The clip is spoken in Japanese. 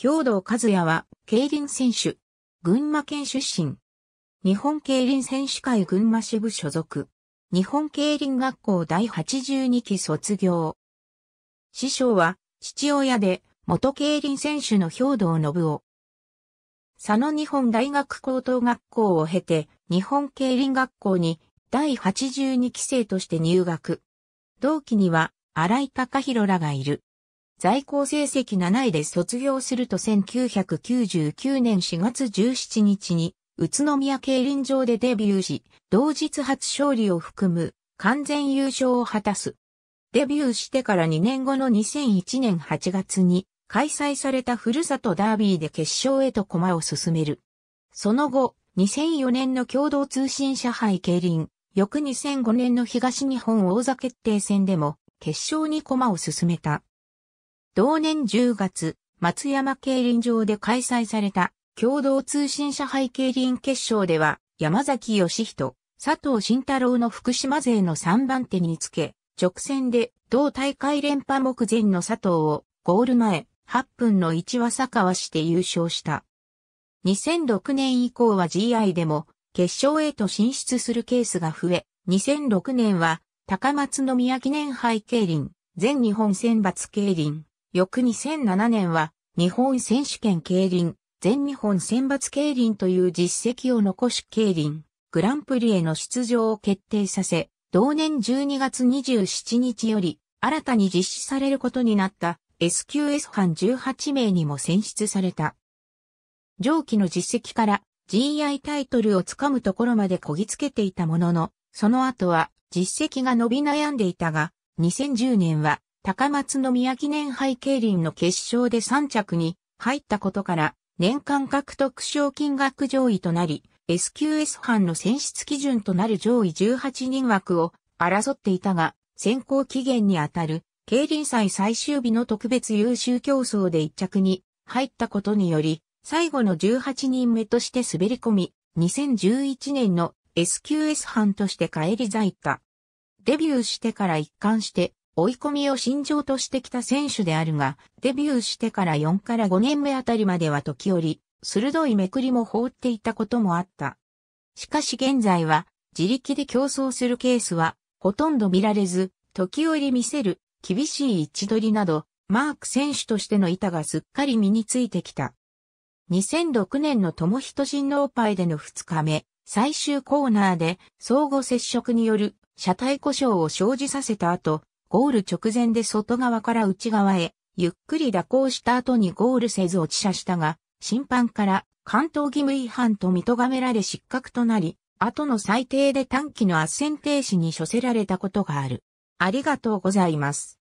兵道和也は、競輪選手。群馬県出身。日本競輪選手会群馬支部所属。日本競輪学校第82期卒業。師匠は、父親で、元競輪選手の兵道信夫。佐野日本大学高等学校を経て、日本競輪学校に第82期生として入学。同期には、荒井隆弘らがいる。在校成績7位で卒業すると1999年4月17日に、宇都宮競輪場でデビューし、同日初勝利を含む完全優勝を果たす。デビューしてから2年後の2001年8月に開催されたふるさとダービーで決勝へと駒を進める。その後、2004年の共同通信社杯競輪、翌2005年の東日本大座決定戦でも決勝に駒を進めた。同年10月、松山競輪場で開催された共同通信社杯競輪決勝では、山崎義人、佐藤慎太郎の福島勢の3番手につけ、直線で同大会連覇目前の佐藤をゴール前8分の1は坂はして優勝した。2006年以降は GI でも決勝へと進出するケースが増え、2006年は高松宮記念杯競輪、全日本選抜競輪、翌2007年は日本選手権競輪、全日本選抜競輪という実績を残し競輪、グランプリへの出場を決定させ、同年12月27日より新たに実施されることになった SQS 班18名にも選出された。上記の実績から GI タイトルをつかむところまでこぎつけていたものの、その後は実績が伸び悩んでいたが、2010年は高松宮記念杯競輪の決勝で3着に入ったことから、年間獲得賞金額上位となり、SQS 班の選出基準となる上位18人枠を争っていたが、選考期限にあたる、競輪祭最終日の特別優秀競争で1着に入ったことにより、最後の18人目として滑り込み、2011年の SQS 班として帰り咲いた。デビューしてから一貫して追い込みを信条としてきた選手であるが、デビューしてから4から5年目あたりまでは時折、鋭いめくりも放っていたこともあった。しかし現在は、自力で競争するケースは、ほとんど見られず、時折見せる、厳しい位置取りなど、マーク選手としての板がすっかり身についてきた。2006年の友人人パイでの2日目、最終コーナーで相互接触による車体故障を生じさせた後、ゴール直前で外側から内側へ、ゆっくり蛇行した後にゴールせず落ち車したが、審判から関東義務違反と認められ失格となり、後の最低で短期の斡旋停止に処せられたことがある。ありがとうございます。